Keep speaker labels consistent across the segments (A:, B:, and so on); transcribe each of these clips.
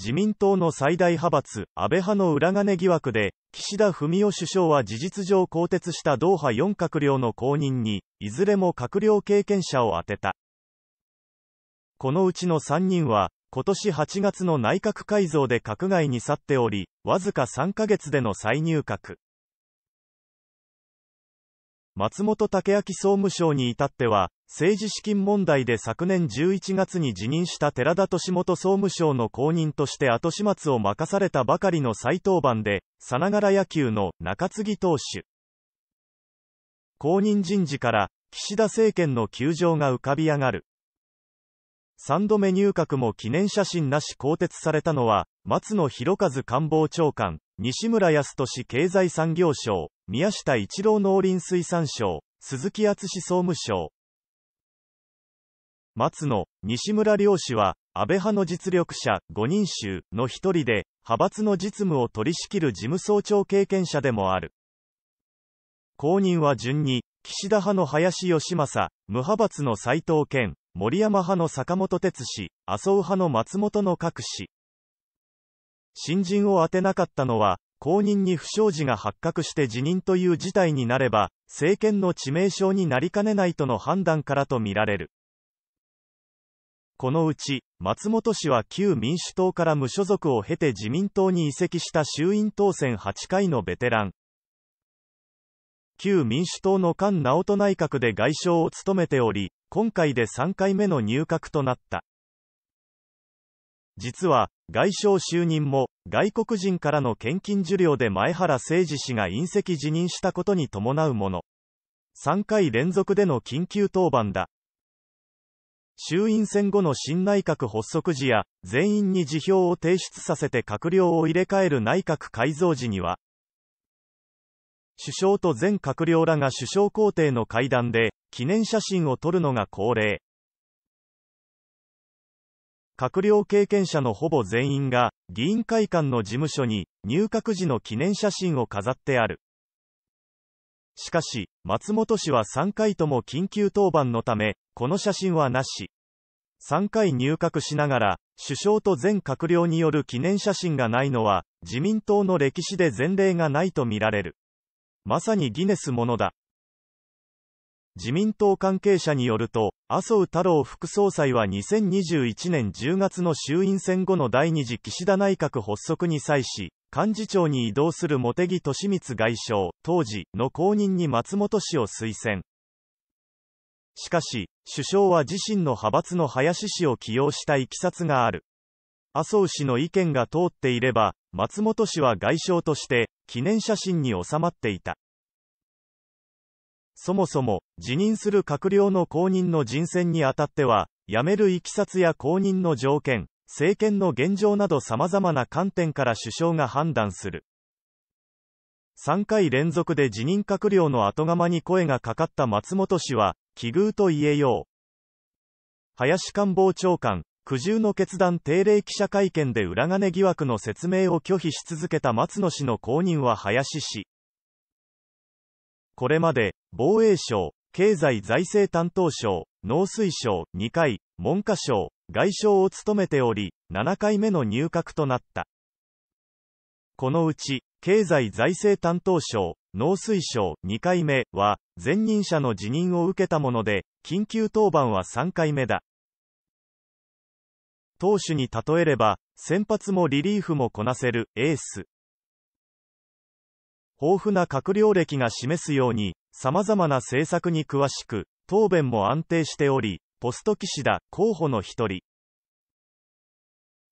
A: 自民党の最大派閥、安倍派の裏金疑惑で、岸田文雄首相は事実上更迭した同派4閣僚の後任に、いずれも閣僚経験者を充てた。このうちの3人は、今年8月の内閣改造で閣外に去っており、わずか3ヶ月での再入閣。松本武明総務省に至っては、政治資金問題で昨年11月に辞任した寺田俊元総務省の後任として後始末を任されたばかりの再登板で、さながら野球の中継ぎ投手。後任人事から、岸田政権の窮状が浮かび上がる。3度目入閣も記念写真なし更迭されたのは、松野博一官房長官、西村康俊経済産業省、宮下一郎農林水産省、鈴木敦史総務省、松野、西村両氏は、安倍派の実力者5人衆の一人で、派閥の実務を取り仕切る事務総長経験者でもある。後任は順に、岸田派の林義正、無派閥の斎藤健、森山派の坂本哲氏、麻生派の松本の各氏。新人を当てなかったのは、後任に不祥事が発覚して辞任という事態になれば、政権の致命傷になりかねないとの判断からとみられる。このうち、松本氏は旧民主党から無所属を経て自民党に移籍した衆院当選8回のベテラン。旧民主党の菅直人内閣で外相を務めており、今回で3回目の入閣となった。実は、外相就任も、外国人からの献金受領で前原誠二氏が引責辞任したことに伴うもの。3回連続での緊急登板だ。衆院選後の新内閣発足時や、全員に辞表を提出させて閣僚を入れ替える内閣改造時には、首相と全閣僚らが首相公邸の会談で、記念写真を撮るのが恒例。閣僚経験者のほぼ全員が、議員会館の事務所に、入閣時の記念写真を飾ってある。しかし、松本氏は3回とも緊急登板のため、この写真はなし。3回入閣しながら、首相と全閣僚による記念写真がないのは、自民党の歴史で前例がないとみられる。まさにギネスものだ。自民党関係者によると、麻生太郎副総裁は2021年10月の衆院選後の第2次岸田内閣発足に際し、幹事長に移動する茂木敏光外相、当時の後任に松本氏を推薦。しかし、首相は自身の派閥の林氏を起用したいきさつがある。麻生氏の意見が通っていれば、松本氏は外相として記念写真に収まっていた。そもそも、辞任する閣僚の後任の人選にあたっては、辞めるいきさつや公認の条件、政権の現状などさまざまな観点から首相が判断する。3回連続で辞任閣僚の後釜に声がかかった松本氏は、奇遇と言えよう。林官房長官、苦渋の決断定例記者会見で裏金疑惑の説明を拒否し続けた松野氏の後任は林氏。これまで、防衛省、経済財政担当省、農水省、2回、文科省、外相を務めており、7回目の入閣となった。このうち、経済財政担当省、農水省2回目は、前任者の辞任を受けたもので、緊急当番は3回目だ。投手に例えれば、先発もリリーフもこなせるエース。豊富な閣僚歴が示すように、様々な政策に詳しく、答弁も安定しており、ポスト岸田候補の一人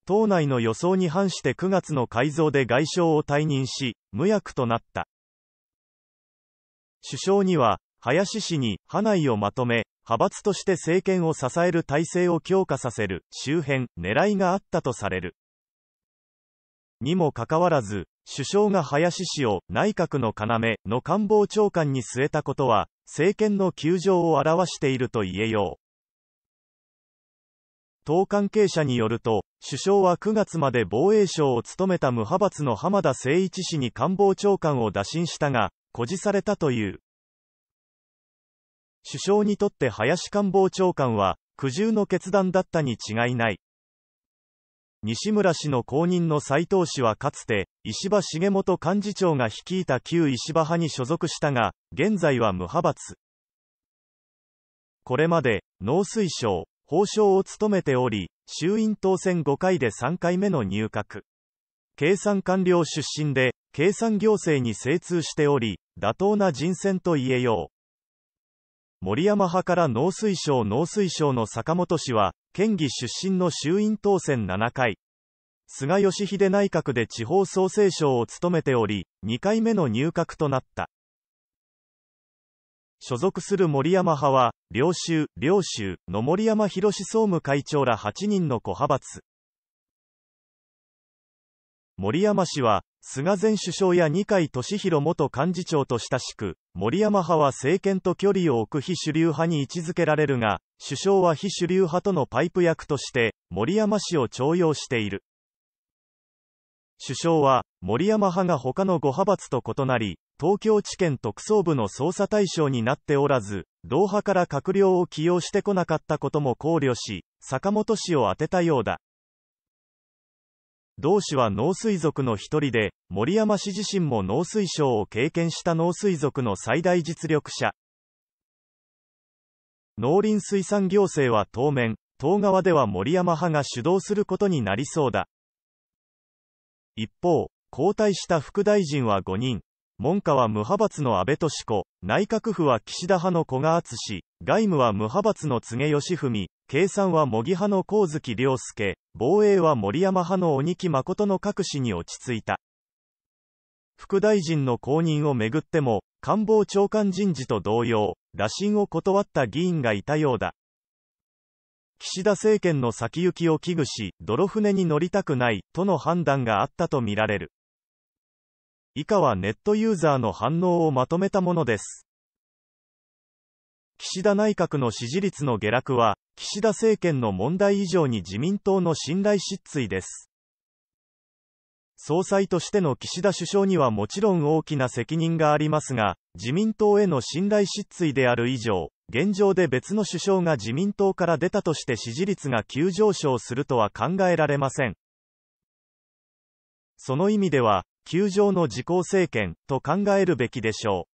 A: 党内の予想に反して9月の改造で外相を退任し無役となった首相には林氏に派内をまとめ派閥として政権を支える体制を強化させる周辺狙いがあったとされるにもかかわらず、首相が林氏を内閣の要の官房長官に据えたことは、政権の窮状を表していると言えよう。党関係者によると、首相は9月まで防衛省を務めた無派閥の浜田誠一氏に官房長官を打診したが、誇示されたという。首相にとって林官房長官は、苦渋の決断だったに違いない。西村氏の後任の斉藤氏はかつて、石破茂元幹事長が率いた旧石破派に所属したが、現在は無派閥。これまで、農水省、法相を務めており、衆院当選5回で3回目の入閣。計算官僚出身で、計算行政に精通しており、妥当な人選と言えよう。森山派から農水省農水省の坂本氏は、県議出身の衆院当選7回。菅義偉内閣で地方創生省を務めており、2回目の入閣となった。所属する森山派は、領州、領州の森山博総務会長ら8人の小派閥。森山氏は、菅前首相や二階俊博元幹事長と親しく、森山派は政権と距離を置く非主流派に位置づけられるが、首相は非主流派とのパイプ役として、森山氏を重用している。首相は、森山派が他の5派閥と異なり、東京地検特捜部の捜査対象になっておらず、同派から閣僚を起用してこなかったことも考慮し、坂本氏を当てたようだ。同氏は農水族の一人で、森山氏自身も農水省を経験した農水族の最大実力者。農林水産行政は当面、東側では森山派が主導することになりそうだ。一方、交代した副大臣は5人、文科は無派閥の安倍敏子、内閣府は岸田派の古賀敦氏、外務は無派閥の柘義文、経産は茂木派の光月良介、防衛は森山派の鬼木誠の各氏に落ち着いた。副大臣の後任をめぐっても、官房長官人事と同様、打診を断った議員がいたようだ。岸田政権の先行きを危惧し、泥船に乗りたくない、との判断があったとみられる。以下はネットユーザーの反応をまとめたものです。岸田内閣の支持率の下落は、岸田政権の問題以上に自民党の信頼失墜です。総裁としての岸田首相にはもちろん大きな責任がありますが、自民党への信頼失墜である以上、現状で別の首相が自民党から出たとして支持率が急上昇するとは考えられません。その意味では、球場の自公政権と考えるべきでしょう。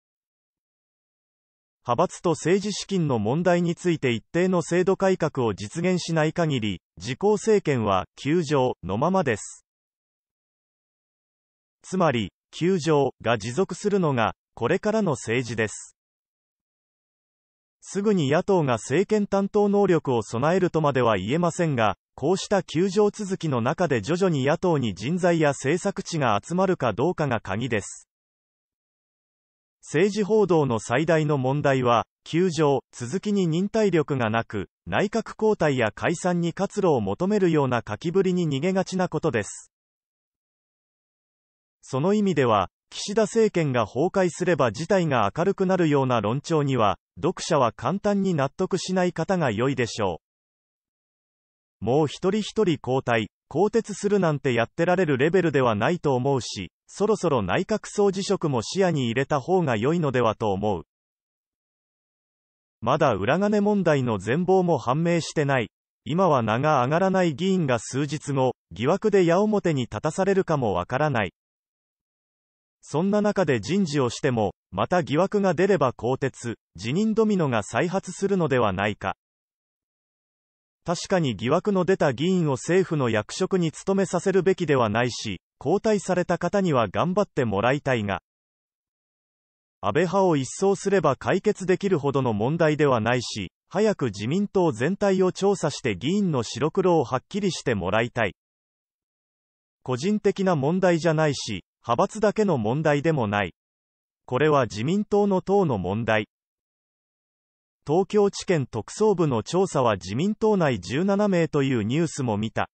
A: 派閥と政治資金の問題について一定の制度改革を実現しない限り、自公政権は、球場のままです。つまり、球場が持続するのが、これからの政治です。すぐに野党が政権担当能力を備えるとまでは言えませんが、こうした休場続きの中で徐々に野党に人材や政策地が集まるかどうかが鍵です。政治報道の最大の問題は、休場、続きに忍耐力がなく、内閣交代や解散に活路を求めるような書きぶりに逃げがちなことです。その意味では、岸田政権が崩壊すれば事態が明るくなるような論調には、読者は簡単に納得しない方が良いでしょう。もう一人一人交代、更迭するなんてやってられるレベルではないと思うし、そろそろ内閣総辞職も視野に入れた方が良いのではと思う。まだ裏金問題の全貌も判明してない。今は名が上がらない議員が数日後、疑惑で矢面に立たされるかもわからない。そんな中で人事をしても、また疑惑が出れば更迭、辞任ドミノが再発するのではないか。確かに疑惑の出た議員を政府の役職に務めさせるべきではないし、交代された方には頑張ってもらいたいが、安倍派を一掃すれば解決できるほどの問題ではないし、早く自民党全体を調査して議員の白黒をはっきりしてもらいたい。個人的な問題じゃないし、派閥だけの問題でもない。これは自民党の党の問題。東京地検特捜部の調査は自民党内17名というニュースも見た。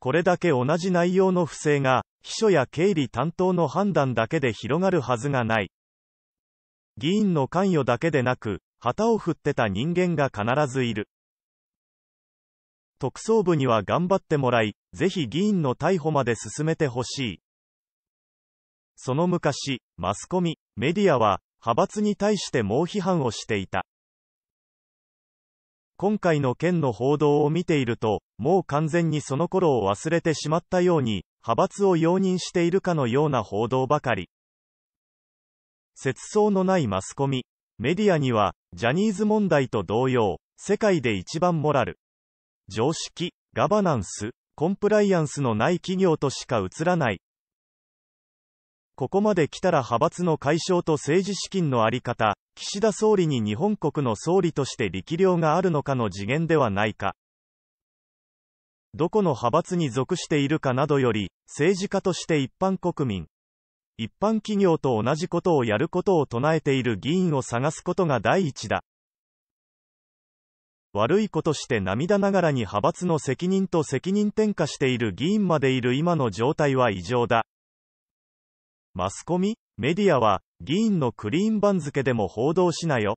A: これだけ同じ内容の不正が、秘書や経理担当の判断だけで広がるはずがない。議員の関与だけでなく、旗を振ってた人間が必ずいる。特捜部には頑張ってもらい、ぜひ議員の逮捕まで進めてほしい。その昔、マスコミ、メディアは、派閥に対して猛批判をしていた。今回の件の報道を見ていると、もう完全にその頃を忘れてしまったように、派閥を容認しているかのような報道ばかり。節操のないマスコミ、メディアには、ジャニーズ問題と同様、世界で一番モラル、常識、ガバナンス、コンプライアンスのない企業としか映らない。ここまで来たら派閥の解消と政治資金のあり方、岸田総理に日本国の総理として力量があるのかの次元ではないか。どこの派閥に属しているかなどより、政治家として一般国民、一般企業と同じことをやることを唱えている議員を探すことが第一だ。悪いことして涙ながらに派閥の責任と責任転嫁している議員までいる今の状態は異常だ。マスコミ、メディアは、議員のクリーン番付でも報道しなよ。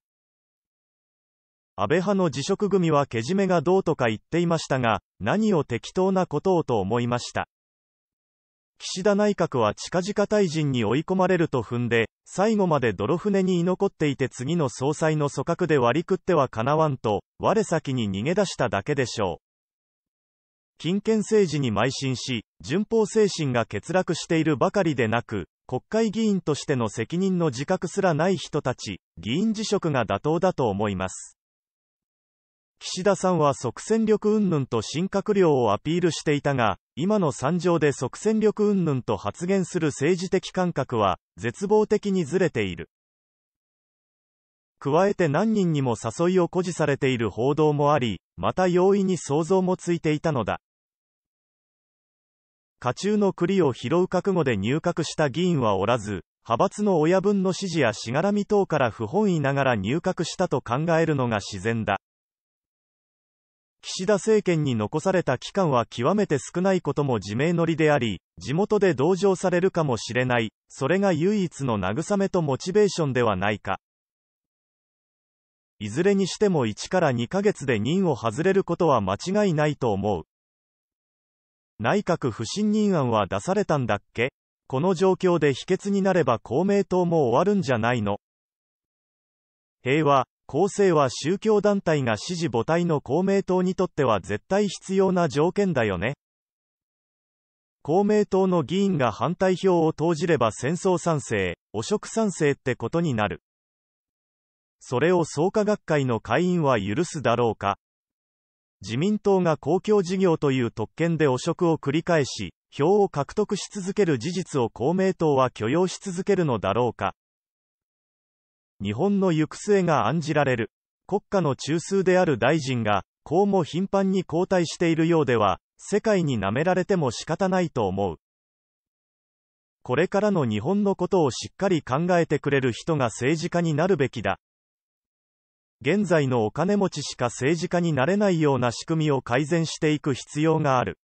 A: 安倍派の辞職組はけじめがどうとか言っていましたが、何を適当なことをと思いました。岸田内閣は近々退陣に追い込まれると踏んで、最後まで泥船に居残っていて次の総裁の組閣で割り食ってはかなわんと、我先に逃げ出しただけでしょう。金権政治に邁進し、順法精神が欠落しているばかりでなく、国会議員としての責任の自覚すらない人たち、議員辞職が妥当だと思います。岸田さんは即戦力云々と新閣僚をアピールしていたが、今の惨状で即戦力云々と発言する政治的感覚は、絶望的にずれている。加えて何人にも誘いを誇示されている報道もあり、また容易に想像もついていたのだ。家中の栗を拾う覚悟で入閣した議員はおらず、派閥の親分の指示やしがらみ等から不本意ながら入閣したと考えるのが自然だ。岸田政権に残された期間は極めて少ないことも自明乗りであり、地元で同情されるかもしれない、それが唯一の慰めとモチベーションではないか。いずれにしても1から2ヶ月で任を外れることは間違いないと思う。内閣不信任案は出されたんだっけこの状況で否決になれば公明党も終わるんじゃないの平和、構成は宗教団体が支持母体の公明党にとっては絶対必要な条件だよね。公明党の議員が反対票を投じれば戦争賛成、汚職賛成ってことになる。それを創価学会の会員は許すだろうか。自民党が公共事業という特権で汚職を繰り返し、票を獲得し続ける事実を公明党は許容し続けるのだろうか。日本の行く末が案じられる。国家の中枢である大臣が、こうも頻繁に交代しているようでは、世界に舐められても仕方ないと思う。これからの日本のことをしっかり考えてくれる人が政治家になるべきだ。現在のお金持ちしか政治家になれないような仕組みを改善していく必要がある。